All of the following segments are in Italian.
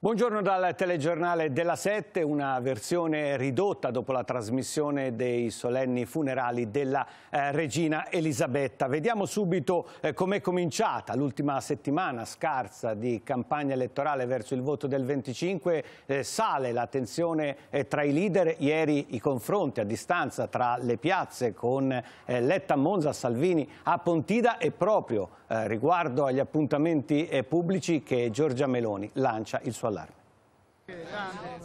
Buongiorno dal telegiornale della 7, una versione ridotta dopo la trasmissione dei solenni funerali della eh, regina Elisabetta. Vediamo subito eh, com'è cominciata l'ultima settimana scarsa di campagna elettorale verso il voto del 25. Eh, sale la tensione eh, tra i leader, ieri i confronti a distanza tra le piazze con eh, Letta Monza, Salvini a Pontida e proprio eh, riguardo agli appuntamenti pubblici che Giorgia Meloni lancia il suo falar.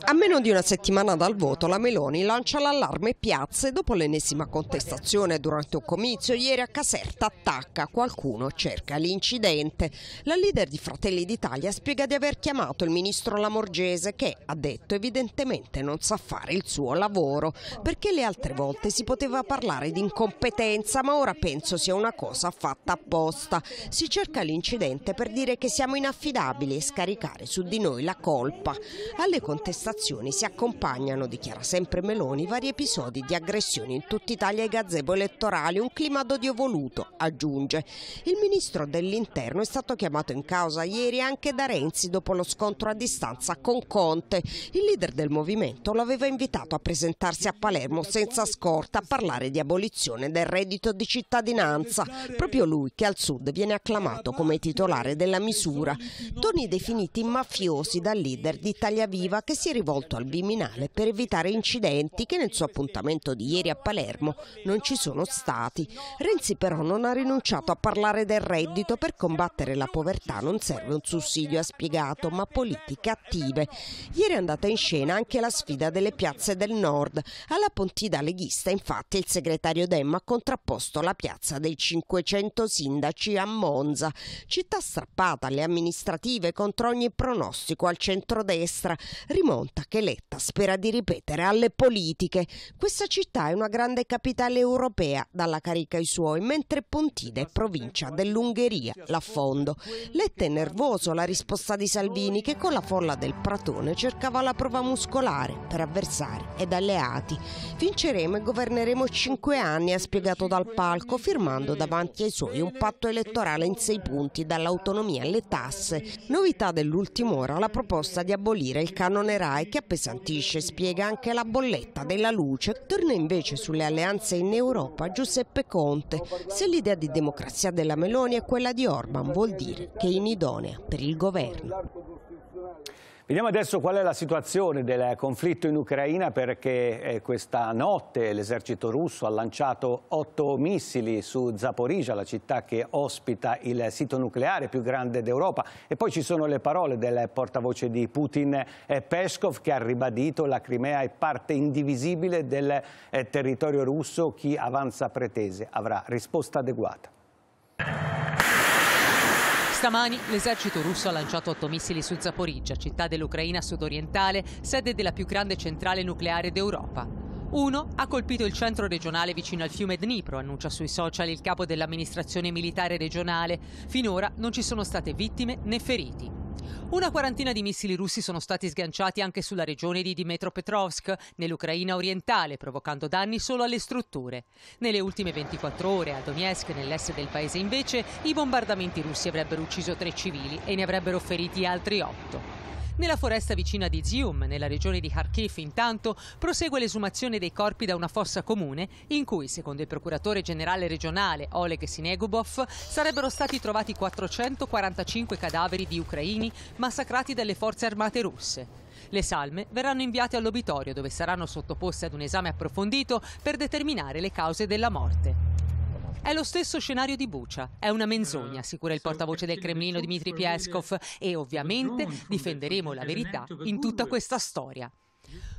A meno di una settimana dal voto la Meloni lancia l'allarme piazze dopo l'ennesima contestazione durante un comizio ieri a Caserta attacca, qualcuno cerca l'incidente. La leader di Fratelli d'Italia spiega di aver chiamato il ministro Lamorgese che, ha detto, evidentemente non sa fare il suo lavoro perché le altre volte si poteva parlare di incompetenza ma ora penso sia una cosa fatta apposta. Si cerca l'incidente per dire che siamo inaffidabili e scaricare su di noi la colpa. Alle contestazioni si accompagnano, dichiara sempre Meloni, vari episodi di aggressioni in tutta Italia e gazebo elettorali, un clima d'odio voluto, aggiunge. Il ministro dell'interno è stato chiamato in causa ieri anche da Renzi dopo lo scontro a distanza con Conte. Il leader del movimento lo aveva invitato a presentarsi a Palermo senza scorta a parlare di abolizione del reddito di cittadinanza, proprio lui che al sud viene acclamato come titolare della misura. Toni definiti mafiosi dal leader di Italia Italia Viva che si è rivolto al Biminale per evitare incidenti che nel suo appuntamento di ieri a Palermo non ci sono stati. Renzi però non ha rinunciato a parlare del reddito per combattere la povertà non serve un sussidio, ha spiegato, ma politiche attive. Ieri è andata in scena anche la sfida delle piazze del nord. Alla Pontida leghista infatti il segretario Demma ha contrapposto la piazza dei 500 sindaci a Monza, città strappata alle amministrative contro ogni pronostico al centrodestra destra, rimonta che Letta spera di ripetere alle politiche. Questa città è una grande capitale europea, dalla carica ai suoi, mentre Pontide è provincia dell'Ungheria, l'affondo. Letta è nervoso la risposta di Salvini che con la folla del Pratone cercava la prova muscolare per avversari ed alleati. Vinceremo e governeremo cinque anni, ha spiegato dal palco, firmando davanti ai suoi un patto elettorale in sei punti, dall'autonomia alle tasse. Novità dell'ultima ora la proposta di abolire il canone RAI che appesantisce, spiega anche la bolletta della luce. Torna invece sulle alleanze in Europa Giuseppe Conte. Se l'idea di democrazia della Meloni è quella di Orban vuol dire che è inidonea per il governo. Vediamo adesso qual è la situazione del conflitto in Ucraina perché eh, questa notte l'esercito russo ha lanciato otto missili su Zaporizia, la città che ospita il sito nucleare più grande d'Europa. E poi ci sono le parole del portavoce di Putin eh, Peskov che ha ribadito la Crimea è parte indivisibile del eh, territorio russo. Chi avanza pretese avrà risposta adeguata. Stamani l'esercito russo ha lanciato otto missili su Zaporizhia, città dell'Ucraina sudorientale, sede della più grande centrale nucleare d'Europa. Uno ha colpito il centro regionale vicino al fiume Dnipro, annuncia sui social il capo dell'amministrazione militare regionale. Finora non ci sono state vittime né feriti. Una quarantina di missili russi sono stati sganciati anche sulla regione di Dnipropetrovsk, nell'Ucraina orientale, provocando danni solo alle strutture. Nelle ultime 24 ore a Donetsk, nell'est del paese invece, i bombardamenti russi avrebbero ucciso tre civili e ne avrebbero feriti altri otto. Nella foresta vicina di Zium, nella regione di Kharkiv, intanto, prosegue l'esumazione dei corpi da una fossa comune in cui, secondo il procuratore generale regionale Oleg Sinegubov, sarebbero stati trovati 445 cadaveri di ucraini massacrati dalle forze armate russe. Le salme verranno inviate all'obitorio dove saranno sottoposte ad un esame approfondito per determinare le cause della morte. È lo stesso scenario di Bucia. È una menzogna, assicura eh, il portavoce del Cremlino Dmitry Pieskov, e ovviamente difenderemo la verità in tutta questa storia.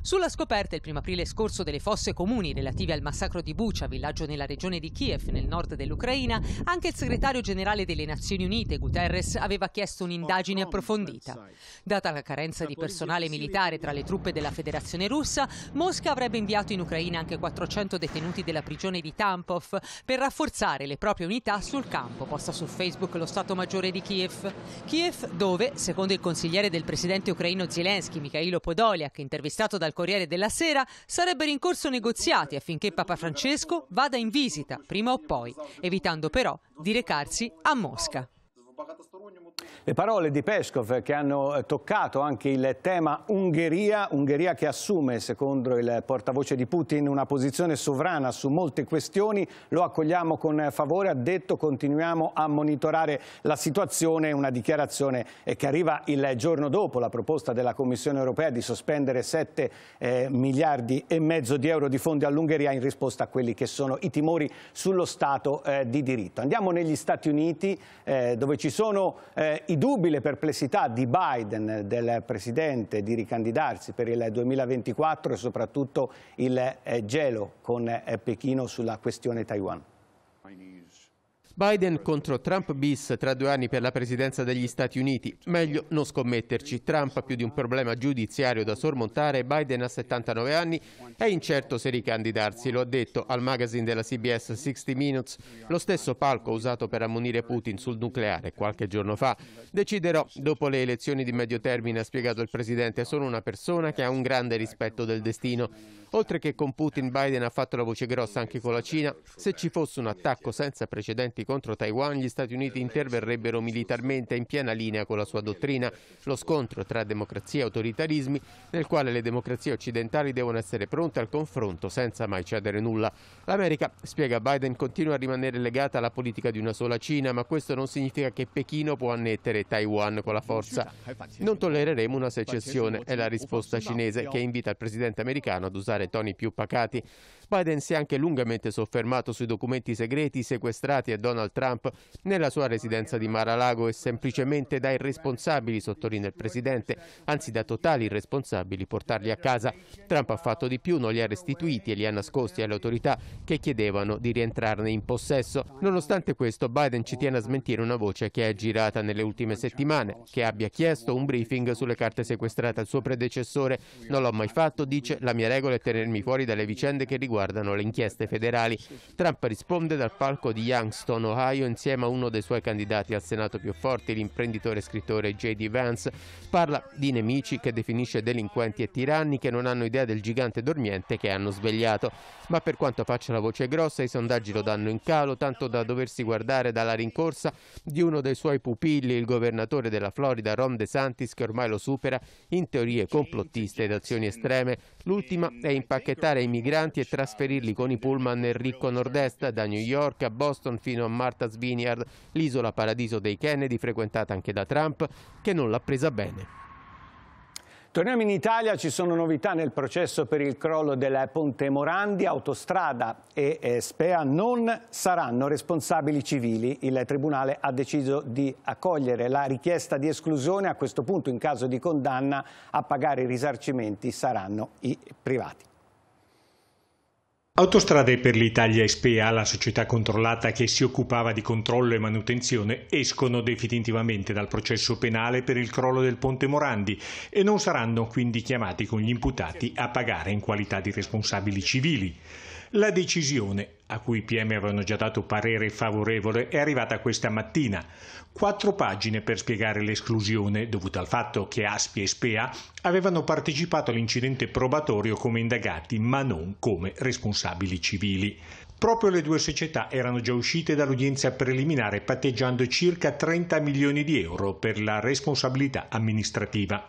Sulla scoperta il 1 aprile scorso delle fosse comuni relative al massacro di Bucha, villaggio nella regione di Kiev, nel nord dell'Ucraina, anche il segretario generale delle Nazioni Unite, Guterres, aveva chiesto un'indagine approfondita. Data la carenza di personale militare tra le truppe della Federazione russa, Mosca avrebbe inviato in Ucraina anche 400 detenuti della prigione di Tampov per rafforzare le proprie unità sul campo, posta su Facebook lo Stato Maggiore di Kiev. Kiev dove, secondo il consigliere del presidente ucraino Zelensky, Mikhailo Podoliak, intervistato dal Corriere della Sera, sarebbero in corso negoziati affinché Papa Francesco vada in visita, prima o poi, evitando però di recarsi a Mosca. Le parole di Peskov che hanno eh, toccato anche il tema Ungheria, Ungheria che assume, secondo il portavoce di Putin, una posizione sovrana su molte questioni, lo accogliamo con favore, ha detto continuiamo a monitorare la situazione, una dichiarazione eh, che arriva il giorno dopo la proposta della Commissione europea di sospendere 7 eh, miliardi e mezzo di euro di fondi all'Ungheria in risposta a quelli che sono i timori sullo Stato eh, di diritto. Andiamo negli Stati Uniti eh, dove ci sono eh, i dubbi, le perplessità di Biden, del Presidente, di ricandidarsi per il 2024 e soprattutto il eh, gelo con eh, Pechino sulla questione Taiwan? Biden contro Trump bis tra due anni per la presidenza degli Stati Uniti. Meglio non scommetterci. Trump ha più di un problema giudiziario da sormontare. Biden ha 79 anni. È incerto se ricandidarsi, lo ha detto al magazine della CBS 60 Minutes, lo stesso palco usato per ammonire Putin sul nucleare qualche giorno fa. Deciderò dopo le elezioni di medio termine, ha spiegato il presidente. Sono una persona che ha un grande rispetto del destino. Oltre che con Putin, Biden ha fatto la voce grossa anche con la Cina. Se ci fosse un attacco senza precedenti conflitti contro Taiwan, gli Stati Uniti interverrebbero militarmente in piena linea con la sua dottrina, lo scontro tra democrazia e autoritarismi, nel quale le democrazie occidentali devono essere pronte al confronto senza mai cedere nulla. L'America, spiega Biden, continua a rimanere legata alla politica di una sola Cina, ma questo non significa che Pechino può annettere Taiwan con la forza. Non tollereremo una secessione, è la risposta cinese che invita il presidente americano ad usare toni più pacati. Biden si è anche lungamente soffermato sui documenti segreti sequestrati e donne Donald Trump nella sua residenza di Mar-a-Lago è semplicemente da irresponsabili, sottolinea il Presidente, anzi da totali irresponsabili portarli a casa. Trump ha fatto di più, non li ha restituiti e li ha nascosti alle autorità che chiedevano di rientrarne in possesso. Nonostante questo Biden ci tiene a smentire una voce che è girata nelle ultime settimane, che abbia chiesto un briefing sulle carte sequestrate al suo predecessore. Non l'ho mai fatto, dice, la mia regola è tenermi fuori dalle vicende che riguardano le inchieste federali. Trump risponde dal palco di Youngstown Akron, Ohio, insieme a uno dei suoi candidati al Senato più forti, l'imprenditore e scrittore J.D. Vance. Parla di nemici che definisce delinquenti e tiranni che non hanno idea del gigante dormiente che hanno svegliato. Ma per quanto faccia la voce grossa, i sondaggi lo danno in calo, tanto da doversi guardare dalla rincorsa di uno dei suoi pupilli, il governatore della Florida, Ron DeSantis, che ormai lo supera in teorie complottiste ed azioni estreme. L'ultima è impacchettare i migranti e trasferirli con i pullman nel ricco nord-est, da New York a Boston fino a Martha's Vineyard, l'isola paradiso dei Kennedy frequentata anche da Trump, che non l'ha presa bene. Torniamo in Italia, ci sono novità nel processo per il crollo del Ponte Morandi, Autostrada e eh, Spea non saranno responsabili civili. Il Tribunale ha deciso di accogliere la richiesta di esclusione, a questo punto in caso di condanna a pagare i risarcimenti saranno i privati. Autostrade per l'Italia SPA, la società controllata che si occupava di controllo e manutenzione, escono definitivamente dal processo penale per il crollo del ponte Morandi e non saranno quindi chiamati con gli imputati a pagare in qualità di responsabili civili. La decisione, a cui i PM avevano già dato parere favorevole, è arrivata questa mattina. Quattro pagine per spiegare l'esclusione, dovuta al fatto che Aspi e Spea avevano partecipato all'incidente probatorio come indagati, ma non come responsabili civili. Proprio le due società erano già uscite dall'udienza preliminare patteggiando circa 30 milioni di euro per la responsabilità amministrativa.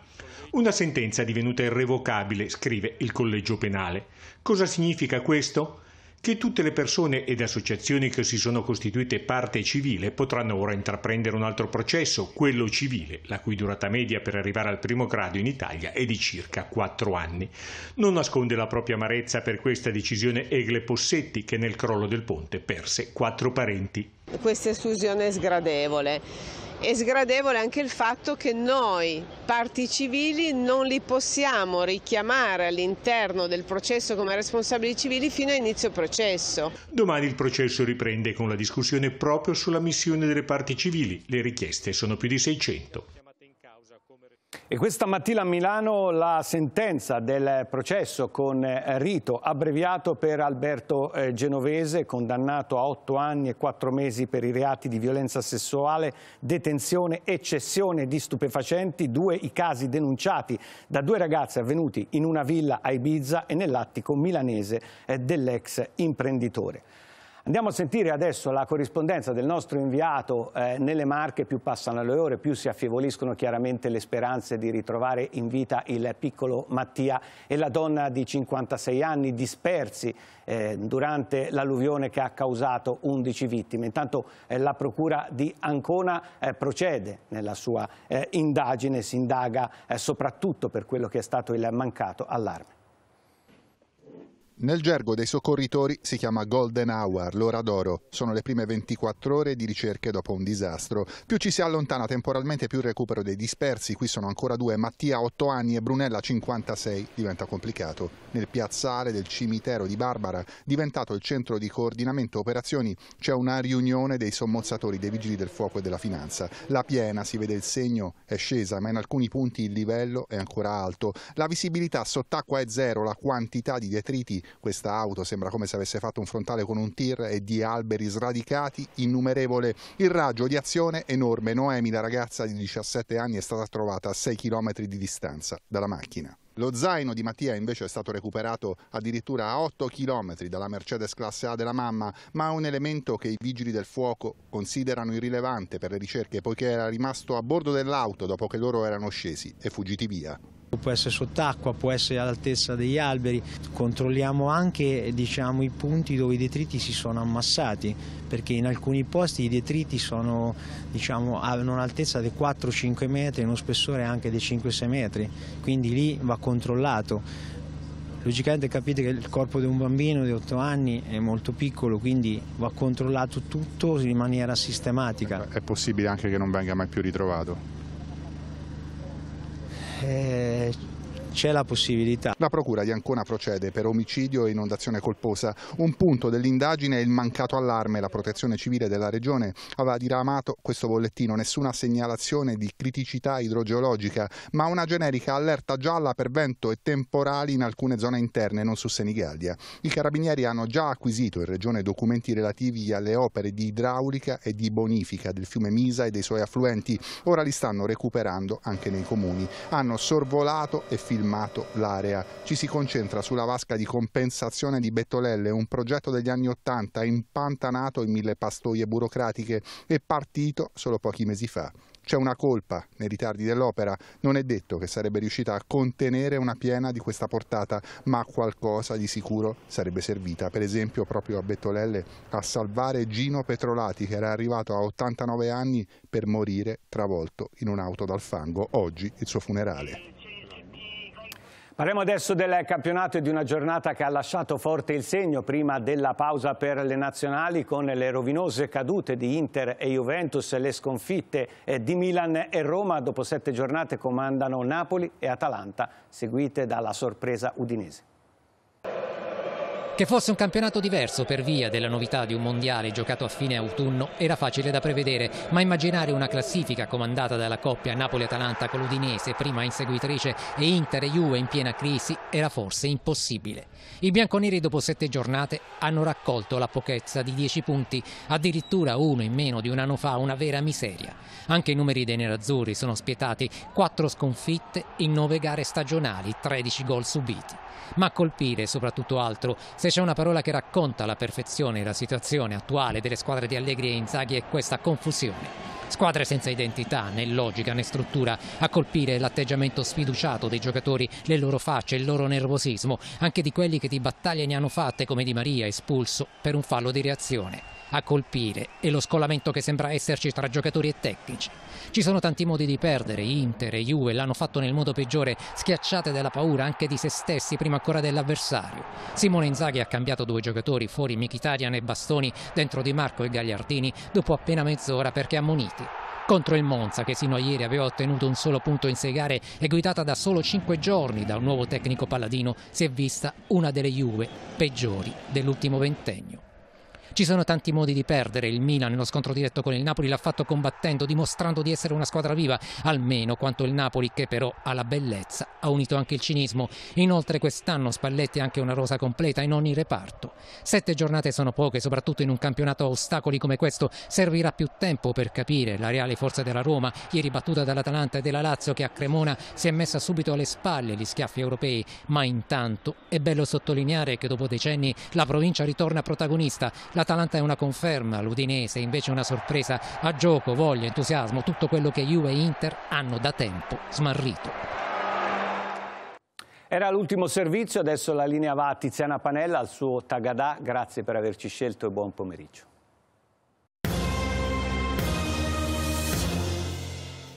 Una sentenza divenuta irrevocabile, scrive il collegio penale. Cosa significa questo? Che tutte le persone ed associazioni che si sono costituite parte civile potranno ora intraprendere un altro processo, quello civile, la cui durata media per arrivare al primo grado in Italia è di circa quattro anni. Non nasconde la propria amarezza per questa decisione Egle Possetti che nel crollo del ponte perse quattro parenti questa esclusione è sgradevole. È sgradevole anche il fatto che noi, parti civili, non li possiamo richiamare all'interno del processo come responsabili civili fino a inizio processo. Domani il processo riprende con la discussione proprio sulla missione delle parti civili. Le richieste sono più di 600. E questa mattina a Milano la sentenza del processo con eh, rito abbreviato per Alberto eh, Genovese, condannato a otto anni e quattro mesi per i reati di violenza sessuale, detenzione e cessione di stupefacenti, due i casi denunciati da due ragazze avvenuti in una villa a Ibiza e nell'attico milanese eh, dell'ex imprenditore. Andiamo a sentire adesso la corrispondenza del nostro inviato eh, nelle Marche, più passano le ore, più si affievoliscono chiaramente le speranze di ritrovare in vita il piccolo Mattia e la donna di 56 anni dispersi eh, durante l'alluvione che ha causato 11 vittime. Intanto eh, la procura di Ancona eh, procede nella sua eh, indagine, si indaga eh, soprattutto per quello che è stato il mancato allarme. Nel gergo dei soccorritori si chiama Golden Hour, l'ora d'oro. Sono le prime 24 ore di ricerche dopo un disastro. Più ci si allontana temporalmente, più il recupero dei dispersi, qui sono ancora due, Mattia 8 anni e Brunella 56, diventa complicato. Nel piazzale del cimitero di Barbara, diventato il centro di coordinamento operazioni, c'è una riunione dei sommozzatori, dei vigili del fuoco e della finanza. La piena, si vede il segno, è scesa, ma in alcuni punti il livello è ancora alto. La visibilità sott'acqua è zero, la quantità di detriti questa auto sembra come se avesse fatto un frontale con un tir e di alberi sradicati innumerevole. Il raggio di azione enorme. Noemi, la ragazza di 17 anni, è stata trovata a 6 km di distanza dalla macchina. Lo zaino di Mattia invece è stato recuperato addirittura a 8 km dalla Mercedes classe A della mamma, ma un elemento che i vigili del fuoco considerano irrilevante per le ricerche poiché era rimasto a bordo dell'auto dopo che loro erano scesi e fuggiti via può essere sott'acqua, può essere all'altezza degli alberi. Controlliamo anche diciamo, i punti dove i detriti si sono ammassati, perché in alcuni posti i detriti sono, diciamo, hanno un'altezza di 4-5 metri e uno spessore anche di 5-6 metri, quindi lì va controllato. Logicamente capite che il corpo di un bambino di 8 anni è molto piccolo, quindi va controllato tutto in maniera sistematica. È possibile anche che non venga mai più ritrovato? 哎。c'è la possibilità. La procura di Ancona procede per omicidio e inondazione colposa. Un punto dell'indagine è il mancato allarme. La protezione civile della regione aveva diramato questo bollettino. Nessuna segnalazione di criticità idrogeologica, ma una generica allerta gialla per vento e temporali in alcune zone interne, non su Senigallia. I carabinieri hanno già acquisito in regione documenti relativi alle opere di idraulica e di bonifica del fiume Misa e dei suoi affluenti. Ora li stanno recuperando anche nei comuni. Hanno sorvolato e filmato colmato l'area. Ci si concentra sulla vasca di compensazione di Bettolelle, un progetto degli anni Ottanta impantanato in mille pastoie burocratiche e partito solo pochi mesi fa. C'è una colpa nei ritardi dell'opera, non è detto che sarebbe riuscita a contenere una piena di questa portata, ma qualcosa di sicuro sarebbe servita, per esempio proprio a Bettolelle, a salvare Gino Petrolati che era arrivato a 89 anni per morire travolto in un'auto dal fango, oggi il suo funerale. Parliamo adesso del campionato e di una giornata che ha lasciato forte il segno prima della pausa per le nazionali con le rovinose cadute di Inter e Juventus, le sconfitte eh, di Milan e Roma. Dopo sette giornate comandano Napoli e Atalanta, seguite dalla sorpresa udinese. Che fosse un campionato diverso per via della novità di un mondiale giocato a fine autunno era facile da prevedere, ma immaginare una classifica comandata dalla coppia Napoli-Atalanta con l'Udinese, prima inseguitrice, e Inter e Juve in piena crisi era forse impossibile. I bianconeri dopo sette giornate hanno raccolto la pochezza di dieci punti, addirittura uno in meno di un anno fa, una vera miseria. Anche i numeri dei nerazzurri sono spietati, quattro sconfitte in nove gare stagionali, 13 gol subiti. Ma colpire soprattutto altro, se se c'è una parola che racconta alla perfezione la situazione attuale delle squadre di Allegri e Inzaghi è questa confusione. Squadre senza identità, né logica né struttura, a colpire l'atteggiamento sfiduciato dei giocatori, le loro facce, il loro nervosismo, anche di quelli che di battaglie ne hanno fatte come Di Maria espulso per un fallo di reazione a colpire e lo scollamento che sembra esserci tra giocatori e tecnici. Ci sono tanti modi di perdere, Inter e Juve l'hanno fatto nel modo peggiore, schiacciate dalla paura anche di se stessi prima ancora dell'avversario. Simone Inzaghi ha cambiato due giocatori, fuori Michitarian e Bastoni, dentro Di Marco e Gagliardini, dopo appena mezz'ora perché ammoniti contro il Monza che sino a ieri aveva ottenuto un solo punto in sei gare e guidata da solo cinque giorni da un nuovo tecnico paladino si è vista una delle Juve peggiori dell'ultimo ventennio. Ci sono tanti modi di perdere. Il Milan nello scontro diretto con il Napoli l'ha fatto combattendo, dimostrando di essere una squadra viva, almeno quanto il Napoli che però ha la bellezza ha unito anche il cinismo. Inoltre quest'anno Spalletti ha anche una rosa completa in ogni reparto. Sette giornate sono poche, soprattutto in un campionato a ostacoli come questo. Servirà più tempo per capire la reale forza della Roma, ieri battuta dall'Atalanta e della Lazio che a Cremona si è messa subito alle spalle gli schiaffi europei, ma intanto è bello sottolineare che dopo decenni la provincia ritorna protagonista. La l'Atalanta è una conferma, l'Udinese invece è una sorpresa, a gioco, voglia, entusiasmo, tutto quello che Juve e Inter hanno da tempo smarrito. Era l'ultimo servizio, adesso la linea va a Tiziana Panella al suo Tagadà, grazie per averci scelto e buon pomeriggio.